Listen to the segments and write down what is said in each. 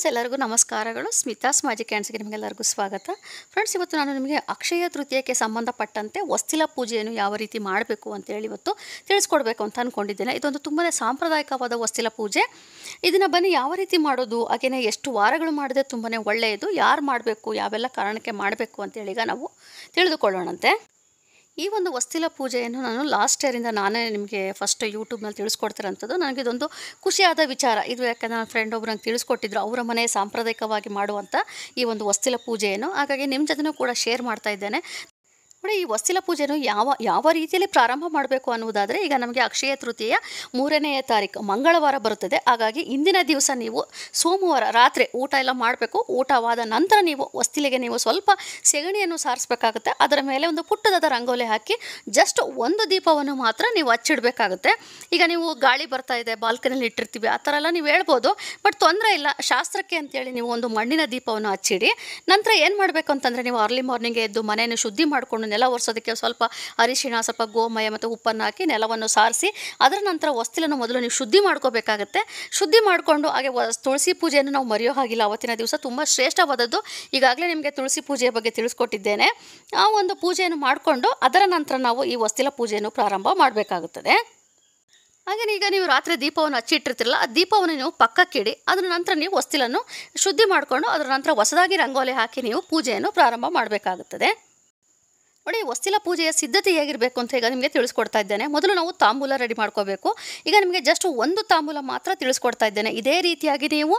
friends ಎಲ್ಲರಿಗೂ ನಮಸ್ಕಾರಗಳು ಸ್ಮಿತಾ ಸ್ಮಾಜಿ ಕ್ಯಾಂಡ್ಸ್ಗೆ ನಿಮಗೆಲ್ಲರಿಗೂ ಸ್ವಾಗತ ಫ್ರೆಂಡ್ಸ್ ಇವತ್ತು ನಾನು ನಿಮಗೆ ಅಕ್ಷಯ ತೃತೀಯಕ್ಕೆ ಸಂಬಂಧಪಟ್ಟಂತೆ ವಸ್ತಿಲ ಪೂಜೆಯನ್ನು ಯಾವ ರೀತಿ ಮಾಡಬೇಕು ಅಂತೇಳಿ ಇವತ್ತು ತಿಳಿಸ್ಕೊಡ್ಬೇಕು ಅಂತ ಅಂದ್ಕೊಂಡಿದ್ದೇನೆ ಇದೊಂದು ತುಂಬಾ ಸಾಂಪ್ರದಾಯಿಕವಾದ ವಸ್ತಿಲ ಪೂಜೆ ಇದನ್ನು ಬನ್ನಿ ಯಾವ ರೀತಿ ಮಾಡೋದು ಹಾಗೆಯೇ ಎಷ್ಟು ವಾರಗಳು ಮಾಡಿದ್ರೆ ತುಂಬಾ ಒಳ್ಳೆಯದು ಯಾರು ಮಾಡಬೇಕು ಯಾವೆಲ್ಲ ಕಾರಣಕ್ಕೆ ಮಾಡಬೇಕು ಅಂತೇಳಿ ಈಗ ನಾವು ತಿಳಿದುಕೊಳ್ಳೋಣಂತೆ ಈ ಒಂದು ವಸ್ತಿಲ ಪೂಜೆಯನ್ನು ನಾನು ಲಾಸ್ಟ್ ಇಯರಿಂದ ನಾನೇ ನಿಮಗೆ ಫಸ್ಟ್ ಯೂಟ್ಯೂಬ್ನಲ್ಲಿ ತಿಳಿಸ್ಕೊಡ್ತಿರೋಂಥದ್ದು ನನಗೆ ಇದೊಂದು ಖುಷಿಯಾದ ವಿಚಾರ ಇದು ಯಾಕಂದರೆ ನನ್ನ ಫ್ರೆಂಡ್ ಒಬ್ರು ನಂಗೆ ತಿಳಿಸ್ಕೊಟ್ಟಿದ್ರು ಅವರ ಮನೆ ಸಾಂಪ್ರದಾಯಿಕವಾಗಿ ಮಾಡುವಂಥ ಈ ಒಂದು ವಸ್ತಿಲ ಪೂಜೆಯನ್ನು ಹಾಗಾಗಿ ನಿಮ್ಮ ಜೊತೆನೂ ಕೂಡ ಶೇರ್ ಮಾಡ್ತಾ ಇದ್ದೇನೆ ನೋಡಿ ಈ ವಸ್ತಿಲ ಪೂಜೆಯನ್ನು ಯಾವ ಯಾವ ರೀತಿಯಲ್ಲಿ ಪ್ರಾರಂಭ ಮಾಡಬೇಕು ಅನ್ನುವುದಾದರೆ ಈಗ ನಮಗೆ ಅಕ್ಷಯ ತೃತೀಯ ಮೂರನೆಯ ತಾರೀಕು ಮಂಗಳವಾರ ಬರುತ್ತದೆ ಹಾಗಾಗಿ ಇಂದಿನ ದಿವಸ ನೀವು ಸೋಮವಾರ ರಾತ್ರಿ ಊಟ ಎಲ್ಲ ಮಾಡಬೇಕು ಊಟವಾದ ನಂತರ ನೀವು ವಸ್ತಿಲಿಗೆ ನೀವು ಸ್ವಲ್ಪ ಸೆಗಣಿಯನ್ನು ಸಾರಿಸಬೇಕಾಗುತ್ತೆ ಅದರ ಮೇಲೆ ಒಂದು ಪುಟ್ಟದಾದ ರಂಗೋಲಿ ಹಾಕಿ ಜಸ್ಟ್ ಒಂದು ದೀಪವನ್ನು ಮಾತ್ರ ನೀವು ಹಚ್ಚಿಡಬೇಕಾಗುತ್ತೆ ಈಗ ನೀವು ಗಾಳಿ ಬರ್ತಾ ಇದೆ ಬಾಲ್ಕನಿಯಲ್ಲಿ ಇಟ್ಟಿರ್ತೀವಿ ಆ ಥರ ಎಲ್ಲ ನೀವು ಹೇಳ್ಬೋದು ಬಟ್ ತೊಂದರೆ ಇಲ್ಲ ಶಾಸ್ತ್ರಕ್ಕೆ ಅಂತೇಳಿ ನೀವು ಒಂದು ಮಣ್ಣಿನ ದೀಪವನ್ನು ಹಚ್ಚಿಡಿ ನಂತರ ಏನು ಮಾಡಬೇಕು ಅಂತಂದರೆ ನೀವು ಅರ್ಲಿ ಮಾರ್ನಿಂಗ್ ಎದ್ದು ಮನೆಯನ್ನು ಶುದ್ಧಿ ಮಾಡಿಕೊಂಡು ನೆಲ ಒರೆಸೋದಕ್ಕೆ ಸ್ವಲ್ಪ ಅರಿಶಿಣ ಸ್ವಲ್ಪ ಗೋಮಯ ಮತ್ತು ಉಪ್ಪನ್ನು ಹಾಕಿ ನೆಲವನ್ನು ಸಾರಿಸಿ ಅದರ ನಂತರ ಹೊಸ್ತಿಲನ್ನು ಮೊದಲು ನೀವು ಶುದ್ಧಿ ಮಾಡ್ಕೋಬೇಕಾಗತ್ತೆ ಶುದ್ಧಿ ಮಾಡಿಕೊಂಡು ಹಾಗೆ ತುಳಸಿ ಪೂಜೆಯನ್ನು ನಾವು ಮರೆಯೋ ಹಾಗಿಲ್ಲ ಅವತ್ತಿನ ದಿವಸ ತುಂಬ ಶ್ರೇಷ್ಠವಾದದ್ದು ಈಗಾಗಲೇ ನಿಮಗೆ ತುಳಸಿ ಪೂಜೆಯ ಬಗ್ಗೆ ತಿಳಿಸ್ಕೊಟ್ಟಿದ್ದೇನೆ ಆ ಒಂದು ಪೂಜೆಯನ್ನು ಮಾಡಿಕೊಂಡು ಅದರ ನಂತರ ನಾವು ಈ ಹೊಸ್ತಿಲ ಪೂಜೆಯನ್ನು ಪ್ರಾರಂಭ ಮಾಡಬೇಕಾಗುತ್ತದೆ ಹಾಗೇನೆ ಈಗ ನೀವು ರಾತ್ರಿ ದೀಪವನ್ನು ಹಚ್ಚಿಟ್ಟಿರ್ತಿರಲ್ಲ ಆ ದೀಪವನ್ನು ನೀವು ಪಕ್ಕಕ್ಕಿಡಿ ಅದರ ನಂತರ ನೀವು ಹೊಸ್ತಿಲನ್ನು ಶುದ್ಧಿ ಮಾಡಿಕೊಂಡು ಅದರ ನಂತರ ಹೊಸದಾಗಿ ರಂಗೋಲಿ ಹಾಕಿ ನೀವು ಪೂಜೆಯನ್ನು ಪ್ರಾರಂಭ ಮಾಡಬೇಕಾಗುತ್ತದೆ ನೋಡಿ ವಸ್ತಿಲ ಪೂಜೆಯ ಸಿದ್ಧತೆ ಹೇಗಿರಬೇಕು ಅಂತ ಈಗ ನಿಮಗೆ ತಿಳಿಸ್ಕೊಡ್ತಾ ಇದ್ದೇನೆ ಮೊದಲು ನಾವು ತಾಂಬೂಲ ರೆಡಿ ಮಾಡ್ಕೋಬೇಕು ಈಗ ನಿಮಗೆ ಜಸ್ಟ್ ಒಂದು ತಾಂಬೂಲ ಮಾತ್ರ ತಿಳಿಸ್ಕೊಡ್ತಾ ಇದ್ದೇನೆ ಇದೇ ರೀತಿಯಾಗಿ ನೀವು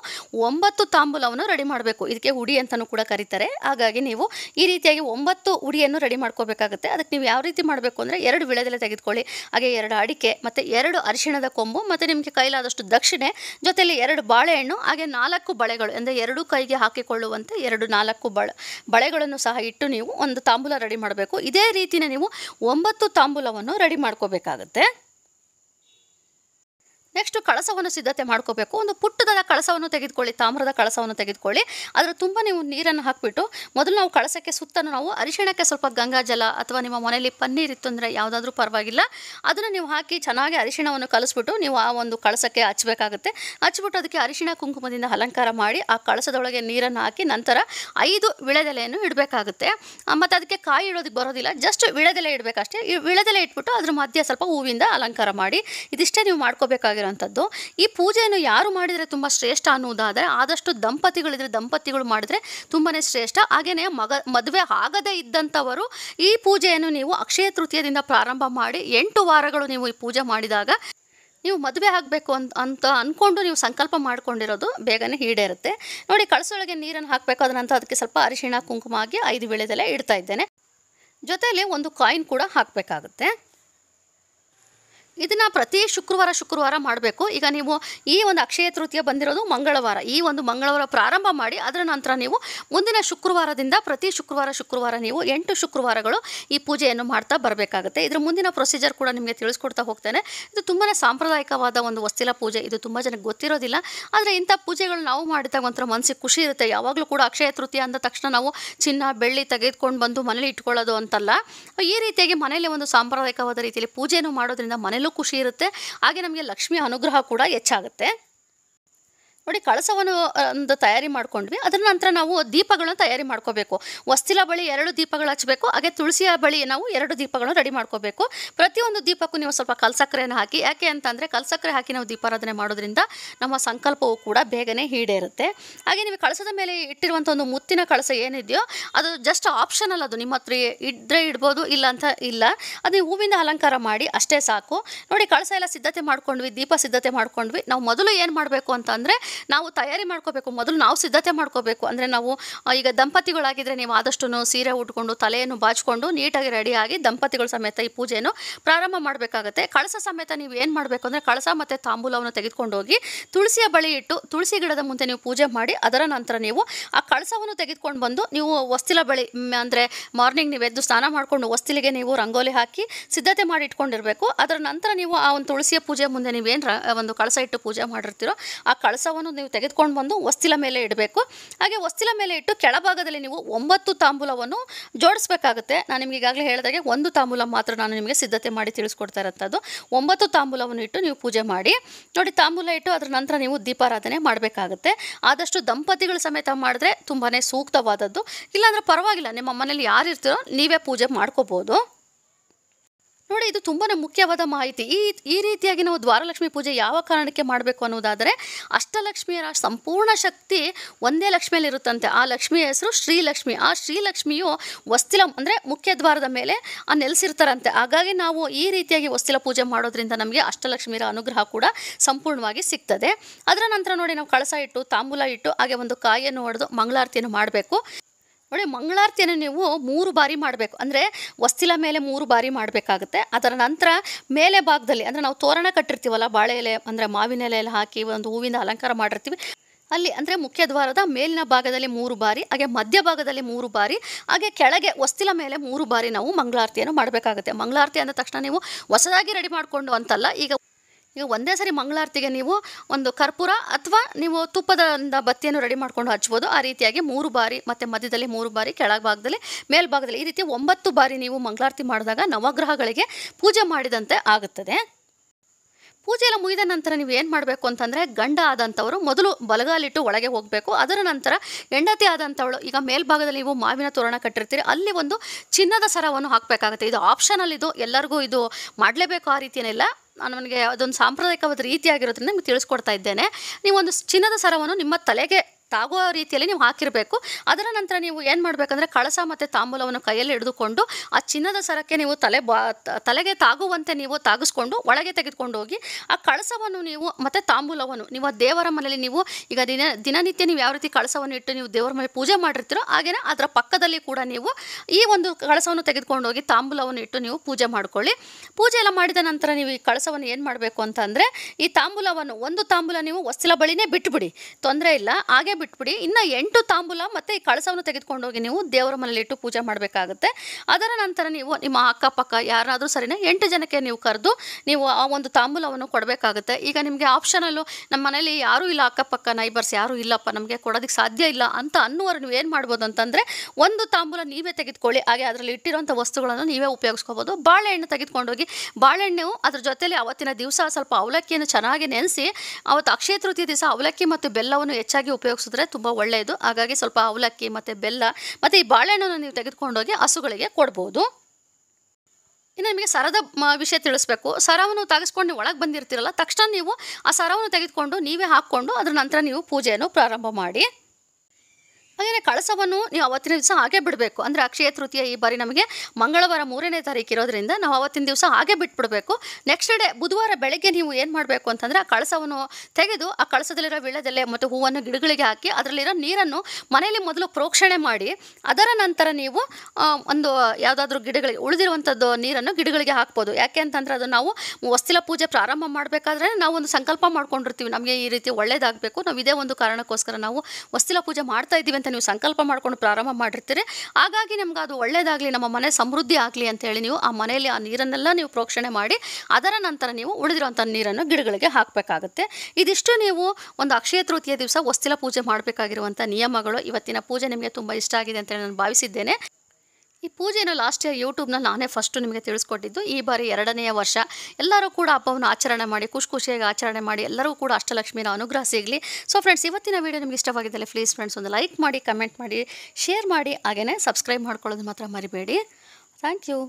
ಒಂಬತ್ತು ತಾಂಬೂಲವನ್ನು ರೆಡಿ ಮಾಡಬೇಕು ಇದಕ್ಕೆ ಹುಡಿ ಅಂತಲೂ ಕೂಡ ಕರೀತಾರೆ ಹಾಗಾಗಿ ನೀವು ಈ ರೀತಿಯಾಗಿ ಒಂಬತ್ತು ಹುಡಿಯನ್ನು ರೆಡಿ ಮಾಡ್ಕೋಬೇಕಾಗುತ್ತೆ ಅದಕ್ಕೆ ನೀವು ಯಾವ ರೀತಿ ಮಾಡಬೇಕು ಅಂದರೆ ಎರಡು ವಿಳೆದೆಲೆ ತೆಗೆದುಕೊಳ್ಳಿ ಹಾಗೆ ಎರಡು ಅಡಿಕೆ ಮತ್ತು ಎರಡು ಅರಿಶಿಣದ ಕೊಂಬು ಮತ್ತು ನಿಮಗೆ ಕೈಲಾದಷ್ಟು ದಕ್ಷಿಣೆ ಜೊತೆಯಲ್ಲಿ ಎರಡು ಬಾಳೆಹಣ್ಣು ಹಾಗೆ ನಾಲ್ಕು ಬಳೆಗಳು ಅಂದರೆ ಎರಡು ಕೈಗೆ ಹಾಕಿಕೊಳ್ಳುವಂತೆ ಎರಡು ನಾಲ್ಕು ಬಳ ಬಳೆಗಳನ್ನು ಸಹ ಇಟ್ಟು ನೀವು ಒಂದು ತಾಂಬೂಲ ರೆಡಿ ಮಾಡಬೇಕು ಮಾಡಬೇಕು ಇದೇ ರೀತಿನ ನೀವು ಒಂಬತ್ತು ತಾಂಬೂಲವನ್ನು ರೆಡಿ ಮಾಡ್ಕೋಬೇಕಾಗತ್ತೆ ನೆಕ್ಸ್ಟ್ ಕಳಸವನ್ನು ಸಿದ್ಧತೆ ಮಾಡ್ಕೋಬೇಕು ಒಂದು ಪುಟ್ಟದ ಕಳಸವನ್ನು ತೆಗೆದುಕೊಳ್ಳಿ ತಾಮ್ರದ ಕಳಸವನ್ನು ತೆಗೆದುಕೊಳ್ಳಿ ಅದರ ತುಂಬ ನೀವು ನೀರನ್ನು ಹಾಕಿಬಿಟ್ಟು ಮೊದಲು ನಾವು ಕಳಸಕ್ಕೆ ಸುತ್ತಲೂ ನಾವು ಅರಿಶಿಣಕ್ಕೆ ಸ್ವಲ್ಪ ಗಂಗಾಜಲ ಅಥವಾ ನಿಮ್ಮ ಮನೆಯಲ್ಲಿ ಪನ್ನೀರ್ ಇತ್ತು ಅಂದರೆ ಯಾವುದಾದ್ರೂ ಪರವಾಗಿಲ್ಲ ಅದನ್ನು ನೀವು ಹಾಕಿ ಚೆನ್ನಾಗಿ ಅರಿಶಿಣವನ್ನು ಕಲಸ್ಬಿಟ್ಟು ನೀವು ಆ ಒಂದು ಕಳಸಕ್ಕೆ ಹಚ್ಚಬೇಕಾಗುತ್ತೆ ಹಚ್ಚಿಬಿಟ್ಟು ಅದಕ್ಕೆ ಅರಿಶಿಣ ಕುಂಕುಮದಿಂದ ಅಲಂಕಾರ ಮಾಡಿ ಆ ಕಳಸದೊಳಗೆ ನೀರನ್ನು ಹಾಕಿ ನಂತರ ಐದು ವಿಳೆದೆಲೆಯನ್ನು ಇಡಬೇಕಾಗುತ್ತೆ ಮತ್ತು ಅದಕ್ಕೆ ಕಾಯಿ ಇಡೋದಕ್ಕೆ ಬರೋದಿಲ್ಲ ಜಸ್ಟ್ ವಿಳೆದೆಲೆ ಇಡಬೇಕಷ್ಟೇ ಈ ವಿಳೆದೆಲೆ ಇಟ್ಬಿಟ್ಟು ಅದ್ರ ಮಧ್ಯೆ ಸ್ವಲ್ಪ ಹೂವಿಂದ ಅಲಂಕಾರ ಮಾಡಿ ಇದಿಷ್ಟೇ ನೀವು ಮಾಡ್ಕೋಬೇಕಾಗಿತ್ತು ಮಾಡಿರುವಂಥದ್ದು ಈ ಪೂಜೆಯನ್ನು ಯಾರು ಮಾಡಿದರೆ ತುಂಬ ಶ್ರೇಷ್ಠ ಅನ್ನೋದಾದರೆ ಆದಷ್ಟು ದಂಪತಿಗಳಿದ್ರೆ ದಂಪತಿಗಳು ಮಾಡಿದರೆ ತುಂಬಾ ಶ್ರೇಷ್ಠ ಹಾಗೆಯೇ ಮಗ ಮದುವೆ ಆಗದೇ ಇದ್ದಂಥವರು ಈ ಪೂಜೆಯನ್ನು ನೀವು ಅಕ್ಷಯ ತೃತೀಯದಿಂದ ಪ್ರಾರಂಭ ಮಾಡಿ ಎಂಟು ವಾರಗಳು ನೀವು ಈ ಪೂಜೆ ಮಾಡಿದಾಗ ನೀವು ಮದುವೆ ಆಗಬೇಕು ಅಂತ ಅಂತ ಅಂದ್ಕೊಂಡು ನೀವು ಸಂಕಲ್ಪ ಮಾಡ್ಕೊಂಡಿರೋದು ಬೇಗನೆ ಈಡೇರುತ್ತೆ ನೋಡಿ ಕಳಸೊಳಗೆ ನೀರನ್ನು ಹಾಕಬೇಕು ನಂತರ ಅದಕ್ಕೆ ಸ್ವಲ್ಪ ಅರಿಶಿಣ ಕುಂಕುಮ ಆಗಿ ಐದು ಬೆಳೆದೆಲ್ಲ ಇಡ್ತಾ ಇದ್ದೇನೆ ಜೊತೆಯಲ್ಲಿ ಒಂದು ಕಾಯಿನ್ ಕೂಡ ಹಾಕಬೇಕಾಗುತ್ತೆ ಇದನ್ನು ಪ್ರತಿ ಶುಕ್ರವಾರ ಶುಕ್ರವಾರ ಮಾಡಬೇಕು ಈಗ ನೀವು ಈ ಒಂದು ಅಕ್ಷಯ ತೃತೀಯ ಬಂದಿರೋದು ಮಂಗಳವಾರ ಈ ಒಂದು ಮಂಗಳವಾರ ಪ್ರಾರಂಭ ಮಾಡಿ ಅದರ ನಂತರ ನೀವು ಮುಂದಿನ ಶುಕ್ರವಾರದಿಂದ ಪ್ರತಿ ಶುಕ್ರವಾರ ಶುಕ್ರವಾರ ನೀವು ಎಂಟು ಶುಕ್ರವಾರಗಳು ಈ ಪೂಜೆಯನ್ನು ಮಾಡ್ತಾ ಬರಬೇಕಾಗುತ್ತೆ ಇದರ ಮುಂದಿನ ಪ್ರೊಸೀಜರ್ ಕೂಡ ನಿಮಗೆ ತಿಳಿಸ್ಕೊಡ್ತಾ ಹೋಗ್ತೇನೆ ಇದು ತುಂಬಾ ಸಾಂಪ್ರದಾಯಿಕವಾದ ಒಂದು ವಸ್ತಿಲ ಪೂಜೆ ಇದು ತುಂಬ ಜನಕ್ಕೆ ಗೊತ್ತಿರೋದಿಲ್ಲ ಆದರೆ ಇಂಥ ಪೂಜೆಗಳು ನಾವು ಮಾಡಿದಾಗ ಒಂಥರ ಮನಸ್ಸಿಗೆ ಖುಷಿ ಇರುತ್ತೆ ಯಾವಾಗಲೂ ಕೂಡ ಅಕ್ಷಯ ತೃತೀಯ ಅಂದ ತಕ್ಷಣ ನಾವು ಚಿನ್ನ ಬೆಳ್ಳಿ ತೆಗೆದುಕೊಂಡು ಬಂದು ಮನೇಲಿ ಇಟ್ಕೊಳ್ಳೋದು ಅಂತಲ್ಲ ಈ ರೀತಿಯಾಗಿ ಮನೇಲಿ ಒಂದು ಸಾಂಪ್ರದಾಯಿಕವಾದ ರೀತಿಯಲ್ಲಿ ಪೂಜೆಯನ್ನು ಮಾಡೋದ್ರಿಂದ ಮನೇಲೂ ಖುಷಿ ಇರುತ್ತೆ ಹಾಗೆ ನಮಗೆ ಲಕ್ಷ್ಮಿ ಅನುಗ್ರಹ ಕೂಡ ಹೆಚ್ಚಾಗುತ್ತೆ ನೋಡಿ ಕಳಸವನ್ನು ಒಂದು ತಯಾರಿ ಮಾಡ್ಕೊಂಡ್ವಿ ಅದರ ನಂತರ ನಾವು ದೀಪಗಳನ್ನು ತಯಾರಿ ಮಾಡ್ಕೋಬೇಕು ವಸ್ತಿಲ ಬಳಿ ಎರಡು ದೀಪಗಳು ಹಚ್ಚಬೇಕು ಹಾಗೆ ತುಳಸಿಯ ಬಳಿ ನಾವು ಎರಡು ದೀಪಗಳನ್ನು ರೆಡಿ ಮಾಡ್ಕೋಬೇಕು ಪ್ರತಿಯೊಂದು ದೀಪಕ್ಕೂ ನೀವು ಸ್ವಲ್ಪ ಕಲ್ಸಕ್ಕರೆಯನ್ನು ಹಾಕಿ ಯಾಕೆ ಅಂತಂದರೆ ಕಲಸಕ್ಕರೆ ಹಾಕಿ ನಾವು ದೀಪಾರಾಧನೆ ಮಾಡೋದ್ರಿಂದ ನಮ್ಮ ಸಂಕಲ್ಪವು ಕೂಡ ಬೇಗನೆ ಈಡೇರುತ್ತೆ ಹಾಗೆ ನೀವು ಕಳಸದ ಮೇಲೆ ಇಟ್ಟಿರುವಂಥ ಒಂದು ಮುತ್ತಿನ ಕಳಸ ಏನಿದೆಯೋ ಅದು ಜಸ್ಟ್ ಆಪ್ಷನಲ್ ಅದು ನಿಮ್ಮ ಹತ್ರ ಇದ್ದರೆ ಇಡ್ಬೋದು ಇಲ್ಲ ಅಂತ ಇಲ್ಲ ಅದು ಹೂವಿಂದ ಅಲಂಕಾರ ಮಾಡಿ ಅಷ್ಟೇ ಸಾಕು ನೋಡಿ ಕಳಸ ಎಲ್ಲ ಸಿದ್ಧತೆ ಮಾಡ್ಕೊಂಡ್ವಿ ದೀಪ ಸಿದ್ಧತೆ ಮಾಡ್ಕೊಂಡ್ವಿ ನಾವು ಮೊದಲು ಏನು ಮಾಡಬೇಕು ಅಂತಂದರೆ ನಾವು ತಯಾರಿ ಮಾಡ್ಕೋಬೇಕು ಮೊದಲು ನಾವು ಸಿದ್ಧತೆ ಮಾಡ್ಕೋಬೇಕು ಅಂದರೆ ನಾವು ಈಗ ದಂಪತಿಗಳಾಗಿದ್ದರೆ ನೀವು ಆದಷ್ಟು ಸೀರೆ ಉಟ್ಕೊಂಡು ತಲೆಯನ್ನು ಬಾಚಿಕೊಂಡು ನೀಟಾಗಿ ರೆಡಿಯಾಗಿ ದಂಪತಿಗಳ ಸಮೇತ ಈ ಪೂಜೆಯನ್ನು ಪ್ರಾರಂಭ ಮಾಡಬೇಕಾಗತ್ತೆ ಕಳಸ ಸಮೇತ ನೀವು ಏನು ಮಾಡಬೇಕು ಅಂದರೆ ಕಳಸ ಮತ್ತು ತಾಂಬೂಲವನ್ನು ತೆಗೆದುಕೊಂಡು ಹೋಗಿ ತುಳಸಿಯ ಬಳಿ ಇಟ್ಟು ತುಳಸಿ ಗಿಡದ ಮುಂದೆ ನೀವು ಪೂಜೆ ಮಾಡಿ ಅದರ ನಂತರ ನೀವು ಆ ಕಳಸವನ್ನು ತೆಗೆದುಕೊಂಡು ಬಂದು ನೀವು ಹೊಸ್ತಿಲ ಬಳಿ ಅಂದರೆ ಮಾರ್ನಿಂಗ್ ನೀವು ಎದ್ದು ಸ್ನಾನ ಮಾಡಿಕೊಂಡು ವಸ್ತಿಲಿಗೆ ನೀವು ರಂಗೋಲಿ ಹಾಕಿ ಸಿದ್ಧತೆ ಮಾಡಿ ಇಟ್ಕೊಂಡಿರಬೇಕು ಅದರ ನಂತರ ನೀವು ಆ ಒಂದು ತುಳಸಿಯ ಪೂಜೆ ಮುಂದೆ ನೀವೇನು ಒಂದು ಕಳಸ ಇಟ್ಟು ಪೂಜೆ ಮಾಡಿರ್ತೀರೋ ಆ ಕಳಸವನ್ನು ತಾಂಬೂಲವನ್ನು ನೀವು ತೆಗೆದುಕೊಂಡು ಬಂದು ಹೊಸ್ತಿಲ ಮೇಲೆ ಇಡಬೇಕು ಹಾಗೆ ಹೊಸ್ತಿಲ ಮೇಲೆ ಇಟ್ಟು ಕೆಳಭಾಗದಲ್ಲಿ ನೀವು ಒಂಬತ್ತು ತಾಂಬೂಲವನ್ನು ಜೋಡಿಸ್ಬೇಕಾಗುತ್ತೆ ನಾನು ನಿಮಗೆ ಈಗಾಗಲೇ ಹೇಳಿದಾಗೆ ಒಂದು ತಾಂಬೂಲ ಮಾತ್ರ ನಾನು ನಿಮಗೆ ಸಿದ್ಧತೆ ಮಾಡಿ ತಿಳಿಸ್ಕೊಡ್ತಾ ಇರೋಂಥದ್ದು ಒಂಬತ್ತು ತಾಂಬೂಲವನ್ನು ಇಟ್ಟು ನೀವು ಪೂಜೆ ಮಾಡಿ ನೋಡಿ ತಾಂಬೂಲ ಇಟ್ಟು ಅದರ ನಂತರ ನೀವು ದೀಪಾರಾಧನೆ ಮಾಡಬೇಕಾಗುತ್ತೆ ಆದಷ್ಟು ದಂಪತಿಗಳ ಸಮೇತ ಮಾಡಿದ್ರೆ ತುಂಬಾ ಸೂಕ್ತವಾದದ್ದು ಇಲ್ಲಾಂದರೆ ಪರವಾಗಿಲ್ಲ ನಿಮ್ಮ ಮನೇಲಿ ಯಾರಿರ್ತೀರೋ ನೀವೇ ಪೂಜೆ ಮಾಡ್ಕೋಬೋದು ನೋಡಿ ಇದು ತುಂಬಾ ಮುಖ್ಯವಾದ ಮಾಹಿತಿ ಈ ಈ ರೀತಿಯಾಗಿ ನಾವು ದ್ವಾರಲಕ್ಷ್ಮಿ ಪೂಜೆ ಯಾವ ಕಾರಣಕ್ಕೆ ಮಾಡಬೇಕು ಅನ್ನೋದಾದರೆ ಅಷ್ಟಲಕ್ಷ್ಮಿಯರ ಸಂಪೂರ್ಣ ಶಕ್ತಿ ಒಂದೇ ಲಕ್ಷ್ಮಿಯಲ್ಲಿರುತ್ತಂತೆ ಆ ಲಕ್ಷ್ಮಿಯ ಹೆಸರು ಶ್ರೀಲಕ್ಷ್ಮಿ ಆ ಶ್ರೀಲಕ್ಷ್ಮಿಯು ವಸ್ತಿಲ ಅಂದರೆ ಮುಖ್ಯ ದ್ವಾರದ ಮೇಲೆ ಆ ನೆಲೆಸಿರ್ತಾರಂತೆ ಹಾಗಾಗಿ ನಾವು ಈ ರೀತಿಯಾಗಿ ವಸ್ತಿಲ ಪೂಜೆ ಮಾಡೋದ್ರಿಂದ ನಮಗೆ ಅಷ್ಟಲಕ್ಷ್ಮಿಯರ ಅನುಗ್ರಹ ಕೂಡ ಸಂಪೂರ್ಣವಾಗಿ ಸಿಗ್ತದೆ ಅದರ ನಂತರ ನೋಡಿ ನಾವು ಕಳಸ ಇಟ್ಟು ತಾಂಬೂಲ ಇಟ್ಟು ಹಾಗೆ ಒಂದು ಕಾಯನ್ನು ಹೊಡೆದು ಮಂಗಳಾರತಿಯನ್ನು ಮಾಡಬೇಕು ನೋಡಿ ಮಂಗಳಾರತಿಯನ್ನು ನೀವು ಮೂರು ಬಾರಿ ಮಾಡಬೇಕು ಅಂದರೆ ವಸ್ತಿಲ ಮೇಲೆ ಮೂರು ಬಾರಿ ಮಾಡಬೇಕಾಗುತ್ತೆ ಅದರ ನಂತರ ಮೇಲೆ ಭಾಗದಲ್ಲಿ ಅಂದರೆ ನಾವು ತೋರಣ ಕಟ್ಟಿರ್ತೀವಲ್ಲ ಬಾಳೆ ಎಲೆ ಅಂದರೆ ಮಾವಿನ ಎಲೆಯಲ್ಲಿ ಹಾಕಿ ಒಂದು ಹೂವಿಂದ ಅಲಂಕಾರ ಮಾಡಿರ್ತೀವಿ ಅಲ್ಲಿ ಅಂದರೆ ಮುಖ್ಯ ದ್ವಾರದ ಮೇಲಿನ ಭಾಗದಲ್ಲಿ ಮೂರು ಬಾರಿ ಹಾಗೆ ಮಧ್ಯ ಭಾಗದಲ್ಲಿ ಮೂರು ಬಾರಿ ಹಾಗೆ ಕೆಳಗೆ ವಸ್ತಿಲ ಮೇಲೆ ಮೂರು ಬಾರಿ ನಾವು ಮಂಗಳಾರತಿಯನ್ನು ಮಾಡಬೇಕಾಗುತ್ತೆ ಮಂಗಳಾರತಿ ಅಂದ ತಕ್ಷಣ ನೀವು ಹೊಸದಾಗಿ ರೆಡಿ ಮಾಡಿಕೊಂಡು ಅಂತಲ್ಲ ಈಗ ಈಗ ಒಂದೇ ಸರಿ ಮಂಗಳಾರತಿಗೆ ನೀವು ಒಂದು ಕರ್ಪೂರ ಅಥವಾ ನೀವು ತುಪ್ಪದಿಂದ ಬತ್ತಿಯನ್ನು ರೆಡಿ ಮಾಡ್ಕೊಂಡು ಹಚ್ಬೋದು ಆ ರೀತಿಯಾಗಿ ಮೂರು ಬಾರಿ ಮತ್ತು ಮಧ್ಯದಲ್ಲಿ ಮೂರು ಬಾರಿ ಕೆಳಭಾಗದಲ್ಲಿ ಮೇಲ್ಭಾಗದಲ್ಲಿ ಈ ರೀತಿ ಒಂಬತ್ತು ಬಾರಿ ನೀವು ಮಂಗಳಾರತಿ ಮಾಡಿದಾಗ ನವಗ್ರಹಗಳಿಗೆ ಪೂಜೆ ಮಾಡಿದಂತೆ ಆಗುತ್ತದೆ ಪೂಜೆ ಎಲ್ಲ ಮುಗಿದ ನಂತರ ನೀವು ಏನು ಮಾಡಬೇಕು ಅಂತಂದರೆ ಗಂಡ ಆದಂಥವರು ಮೊದಲು ಬಲಗಾಲಿಟ್ಟು ಒಳಗೆ ಹೋಗಬೇಕು ಅದರ ನಂತರ ಹೆಂಡತಿ ಆದಂಥವಳು ಈಗ ಮೇಲ್ಭಾಗದಲ್ಲಿ ನೀವು ಮಾವಿನ ತೋರಣ ಕಟ್ಟಿರ್ತೀರಿ ಅಲ್ಲಿ ಒಂದು ಚಿನ್ನದ ಸರವನ್ನು ಹಾಕಬೇಕಾಗುತ್ತೆ ಇದು ಆಪ್ಷನಲ್ ಇದು ಎಲ್ಲರಿಗೂ ಇದು ಮಾಡಲೇಬೇಕು ಆ ರೀತಿಯೇನಿಲ್ಲ ನನಗೆ ಅದೊಂದು ಸಾಂಪ್ರದಾಯಿಕವಾದ ರೀತಿಯಾಗಿರೋದ್ರಿಂದ ನಿಮಗೆ ತಿಳಿಸ್ಕೊಡ್ತಾ ಇದ್ದೇನೆ ನೀವೊಂದು ಚಿನ್ನದ ಸರವನ್ನು ನಿಮ್ಮ ತಲೆಗೆ ತಾಗುವ ರೀತಿಯಲ್ಲಿ ನೀವು ಹಾಕಿರಬೇಕು ಅದರ ನಂತರ ನೀವು ಏನು ಮಾಡಬೇಕಂದ್ರೆ ಕಳಸ ಮತ್ತು ತಾಂಬೂಲವನ್ನು ಕೈಯಲ್ಲಿ ಹಿಡಿದುಕೊಂಡು ಆ ಚಿನ್ನದ ಸರಕ್ಕೆ ನೀವು ತಲೆ ಬಾ ತಲೆಗೆ ತಾಗುವಂತೆ ನೀವು ತಾಗಿಸ್ಕೊಂಡು ಒಳಗೆ ತೆಗೆದುಕೊಂಡು ಹೋಗಿ ಆ ಕಳಸವನ್ನು ನೀವು ಮತ್ತು ತಾಂಬೂಲವನ್ನು ನೀವು ದೇವರ ಮನೆಯಲ್ಲಿ ನೀವು ಈಗ ದಿನ ದಿನನಿತ್ಯ ನೀವು ಯಾವ ರೀತಿ ಕಳಸವನ್ನು ಇಟ್ಟು ನೀವು ದೇವರ ಮನೆ ಪೂಜೆ ಮಾಡಿರ್ತೀರೋ ಹಾಗೆಯೇ ಅದರ ಪಕ್ಕದಲ್ಲಿ ಕೂಡ ನೀವು ಈ ಒಂದು ಕಳಸವನ್ನು ತೆಗೆದುಕೊಂಡು ಹೋಗಿ ತಾಂಬೂಲವನ್ನು ಇಟ್ಟು ನೀವು ಪೂಜೆ ಮಾಡ್ಕೊಳ್ಳಿ ಪೂಜೆ ಎಲ್ಲ ಮಾಡಿದ ನಂತರ ನೀವು ಈ ಕಳಸವನ್ನು ಏನು ಮಾಡಬೇಕು ಅಂತಂದರೆ ಈ ತಾಂಬೂಲವನ್ನು ಒಂದು ತಾಂಬೂಲ ನೀವು ಹೊಸ್ತಿಲ ಬಳಿನೇ ಬಿಟ್ಟುಬಿಡಿ ತೊಂದರೆ ಇಲ್ಲ ಹಾಗೆ ಬಿಟ್ಬಿಡಿ ಇನ್ನು ಎಂಟು ತಾಂಬೂಲ ಮತ್ತು ಈ ಕಳಸವನ್ನು ತೆಗೆದುಕೊಂಡು ಹೋಗಿ ನೀವು ದೇವರ ಇಟ್ಟು ಪೂಜೆ ಮಾಡಬೇಕಾಗುತ್ತೆ ಅದರ ನಂತರ ನೀವು ನಿಮ್ಮ ಅಕ್ಕಪಕ್ಕ ಯಾರಾದರೂ ಸರಿನೇ ಎಂಟು ಜನಕ್ಕೆ ನೀವು ಕರೆದು ನೀವು ಆ ಒಂದು ತಾಂಬೂಲವನ್ನು ಕೊಡಬೇಕಾಗುತ್ತೆ ಈಗ ನಿಮಗೆ ಆಪ್ಷನಲ್ಲು ನಮ್ಮ ಮನೇಲಿ ಯಾರೂ ಇಲ್ಲ ಅಕ್ಕಪಕ್ಕ ನೈಬರ್ಸ್ ಯಾರೂ ಇಲ್ಲಪ್ಪ ನಮಗೆ ಕೊಡೋದಕ್ಕೆ ಸಾಧ್ಯ ಇಲ್ಲ ಅಂತ ಅನ್ನುವರು ನೀವು ಏನು ಮಾಡ್ಬೋದು ಅಂತಂದರೆ ಒಂದು ತಾಂಬೂಲ ನೀವೇ ತೆಗೆದುಕೊಳ್ಳಿ ಹಾಗೆ ಅದರಲ್ಲಿ ಇಟ್ಟಿರುವಂಥ ವಸ್ತುಗಳನ್ನು ನೀವೇ ಉಪಯೋಗಿಸ್ಕೋಬೋದು ಬಾಳೆಹಣ್ಣು ತೆಗೆದುಕೊಂಡೋಗಿ ಬಾಳೆಹಣ್ಣು ಅದ್ರ ಜೊತೆಯಲ್ಲಿ ಅವತ್ತಿನ ದಿವಸ ಸ್ವಲ್ಪ ಅವಲಕ್ಕಿಯನ್ನು ಚೆನ್ನಾಗಿ ನೆನೆಸಿ ಅವತ್ತು ಅಕ್ಷಯ ತೃತೀಯ ದಿವಸ ಅವಲಕ್ಕಿ ಮತ್ತು ಬೆಲ್ಲವನ್ನು ಹೆಚ್ಚಾಗಿ ಉಪಯೋಗಿಸೋದು ತುಂಬ ಒಳ್ಳೆಯದು ಹಾಗಾಗಿ ಸ್ವಲ್ಪ ಅವಲಕ್ಕಿ ಮತ್ತು ಬೆಲ್ಲ ಮತ್ತು ಈ ಬಾಳೆಹಣ್ಣನ್ನು ನೀವು ತೆಗೆದುಕೊಂಡೋಗಿ ಹಸುಗಳಿಗೆ ಕೊಡ್ಬೋದು ಇನ್ನು ನಿಮಗೆ ಸರದ ವಿಷಯ ತಿಳಿಸ್ಬೇಕು ಸರವನ್ನು ತೆಗೆಸ್ಕೊಂಡು ನೀವು ಒಳಗೆ ಬಂದಿರ್ತೀರಲ್ಲ ತಕ್ಷಣ ನೀವು ಆ ಸರವನ್ನು ತೆಗೆದುಕೊಂಡು ನೀವೇ ಹಾಕ್ಕೊಂಡು ಅದರ ನಂತರ ನೀವು ಪೂಜೆಯನ್ನು ಪ್ರಾರಂಭ ಮಾಡಿ ಹಾಗೆಯೇ ಕಳಸವನ್ನು ನೀವು ಅವತ್ತಿನ ದಿವಸ ಹಾಗೆ ಬಿಡಬೇಕು ಅಂದರೆ ಅಕ್ಷಯ ತೃತೀಯ ಈ ಬಾರಿ ನಮಗೆ ಮಂಗಳವಾರ ಮೂರನೇ ತಾರೀಕು ಇರೋದ್ರಿಂದ ನಾವು ಅವತ್ತಿನ ದಿವಸ ಹಾಗೆ ಬಿಟ್ಬಿಡಬೇಕು ನೆಕ್ಸ್ಟ್ ಡೇ ಬುಧವಾರ ಬೆಳಗ್ಗೆ ನೀವು ಏನು ಮಾಡಬೇಕು ಅಂತಂದರೆ ಆ ಕಳಸವನ್ನು ತೆಗೆದು ಆ ಕಳಸದಲ್ಲಿರೋ ವಿಳದಲ್ಲೇ ಮತ್ತು ಹೂವನ್ನು ಗಿಡಗಳಿಗೆ ಹಾಕಿ ಅದರಲ್ಲಿರೋ ನೀರನ್ನು ಮನೆಯಲ್ಲಿ ಮೊದಲು ಪ್ರೋಕ್ಷಣೆ ಮಾಡಿ ಅದರ ನಂತರ ನೀವು ಒಂದು ಯಾವುದಾದ್ರೂ ಗಿಡಗಳಿಗೆ ಉಳಿದಿರುವಂಥದ್ದು ನೀರನ್ನು ಗಿಡಗಳಿಗೆ ಹಾಕ್ಬೋದು ಯಾಕೆ ಅಂತಂದರೆ ಅದು ನಾವು ವಸ್ತಿಲ ಪೂಜೆ ಪ್ರಾರಂಭ ಮಾಡಬೇಕಾದ್ರೆ ನಾವು ಒಂದು ಸಂಕಲ್ಪ ಮಾಡ್ಕೊಂಡಿರ್ತೀವಿ ನಮಗೆ ಈ ರೀತಿ ಒಳ್ಳೇದಾಗಬೇಕು ನಾವು ಇದೇ ಒಂದು ಕಾರಣಕ್ಕೋಸ್ಕರ ನಾವು ವಸ್ತಿಲ ಪೂಜೆ ಮಾಡ್ತಾ ಇದ್ದೀವಿ ಅಂತ ನೀವು ಸಂಕಲ್ಪ ಮಾಡ್ಕೊಂಡು ಪ್ರಾರಂಭ ಮಾಡಿರ್ತೀರಿ ಹಾಗಾಗಿ ನಿಮ್ಗೆ ಅದು ಒಳ್ಳೆಯದಾಗಲಿ ನಮ್ಮ ಮನೆ ಸಮೃದ್ಧಿ ಆಗಲಿ ಅಂತೇಳಿ ನೀವು ಆ ಮನೆಯಲ್ಲಿ ಆ ನೀರನ್ನೆಲ್ಲ ನೀವು ಪ್ರೋಕ್ಷಣೆ ಮಾಡಿ ಅದರ ನಂತರ ನೀವು ಉಳಿದಿರುವಂಥ ನೀರನ್ನು ಗಿಡಗಳಿಗೆ ಹಾಕಬೇಕಾಗುತ್ತೆ ಇದಿಷ್ಟು ನೀವು ಒಂದು ಅಕ್ಷಯ ತೃತೀಯ ದಿವಸ ವಸ್ತಿಲ ಪೂಜೆ ಮಾಡಬೇಕಾಗಿರುವಂಥ ನಿಯಮಗಳು ಇವತ್ತಿನ ಪೂಜೆ ನಿಮಗೆ ತುಂಬ ಇಷ್ಟ ಆಗಿದೆ ಅಂತೇಳಿ ನಾನು ಭಾವಿಸಿದ್ದೇನೆ ಈ ಪೂಜೆನ ಲಾಸ್ಟ್ ಇಯರ್ ಯೂಟ್ಯೂಬ್ನ ನಾನೇ ಫಸ್ಟು ನಿಮಗೆ ತಿಳಿಸ್ಕೊಟ್ಟಿದ್ದು ಈ ಬಾರಿ ಎರಡನೆಯ ವರ್ಷ ಎಲ್ಲರೂ ಕೂಡ ಹಬ್ಬವನ್ನು ಆಚರಣೆ ಮಾಡಿ ಖುಷಿ ಖುಷಿಯಾಗಿ ಆಚರಣೆ ಮಾಡಿ ಎಲ್ಲರೂ ಕೂಡ ಅಷ್ಟಲಕ್ಷ್ಮಿನ ಅನುಗ್ರಹ ಸಿಗಲಿ ಸೊ ಫ್ರೆಂಡ್ಸ್ ಇವತ್ತಿನ ವೀಡಿಯೋ ನಿಮಗೆ ಇಷ್ಟವಾಗಿದ್ದಲ್ಲಿ ಪ್ಲೀಸ್ ಫ್ರೆಂಡ್ಸ್ ಒಂದು ಲೈಕ್ ಮಾಡಿ ಕಮೆಂಟ್ ಮಾಡಿ ಶೇರ್ ಮಾಡಿ ಹಾಗೆಯೇ ಸಬ್ಸ್ಕ್ರೈಬ್ ಮಾಡ್ಕೊಳ್ಳೋದು ಮಾತ್ರ ಮರಿಬೇಡಿ ಥ್ಯಾಂಕ್ ಯು